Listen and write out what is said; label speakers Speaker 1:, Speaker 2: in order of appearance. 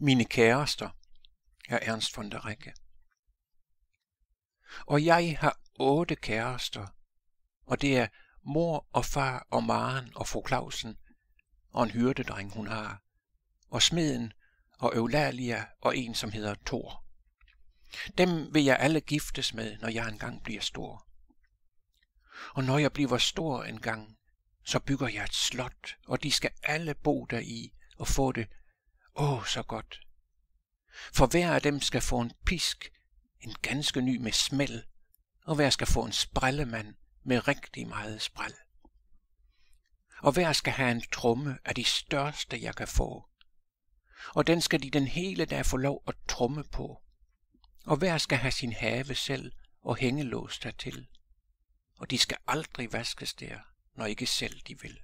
Speaker 1: mine kærester er Ernst von der Recke. Og jeg har otte kærester, og det er mor og far og Maren og fru Clausen og en hyrdedreng hun har, og smeden og Eulalia og en som hedder Thor. Dem vil jeg alle giftes med, når jeg engang bliver stor. Og når jeg bliver stor engang, så bygger jeg et slot, og de skal alle bo deri og få det Åh, så godt. For hver af dem skal få en pisk, en ganske ny med smæld, og hver skal få en sprællemand med rigtig meget spræl. Og hver skal have en tromme af de største, jeg kan få. Og den skal de den hele dag få lov at tromme på. Og hver skal have sin have selv og hængelås dertil. Og de skal aldrig vaskes der, når ikke selv de vil.